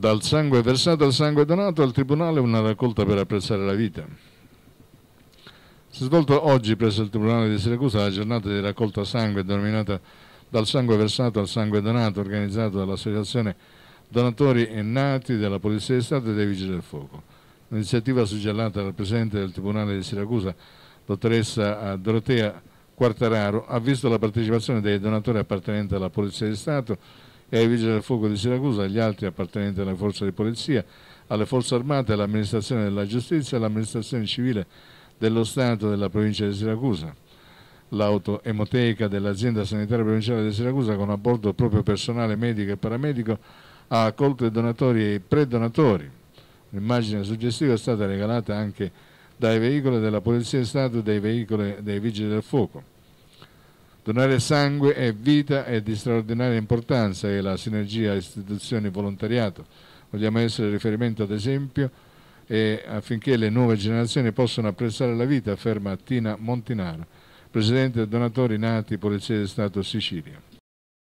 Dal sangue versato al sangue donato al Tribunale una raccolta per apprezzare la vita. Si è svolto oggi presso il Tribunale di Siracusa la giornata di raccolta sangue denominata Dal sangue versato al sangue donato organizzata dall'Associazione Donatori e Nati della Polizia di Stato e dei Vigili del Fuoco. L'iniziativa suggellata dal Presidente del Tribunale di Siracusa, dottoressa Dorotea Quartararo, ha visto la partecipazione dei donatori appartenenti alla Polizia di Stato e ai vigili del fuoco di Siracusa, agli altri appartenenti alle forze di polizia, alle forze armate, all'amministrazione della giustizia e all'amministrazione civile dello Stato della provincia di Siracusa. L'auto emoteica dell'azienda sanitaria provinciale di Siracusa, con a bordo il proprio personale medico e paramedico, ha accolto i donatori e i predonatori. Un'immagine suggestiva è stata regalata anche dai veicoli della Polizia di Stato e dai veicoli dei Vigili del Fuoco. Donare sangue è vita e di straordinaria importanza e la sinergia istituzioni-volontariato. Vogliamo essere riferimento ad esempio affinché le nuove generazioni possano apprezzare la vita, afferma Tina Montinaro, presidente dei donatori nati Polizia di Stato Sicilia.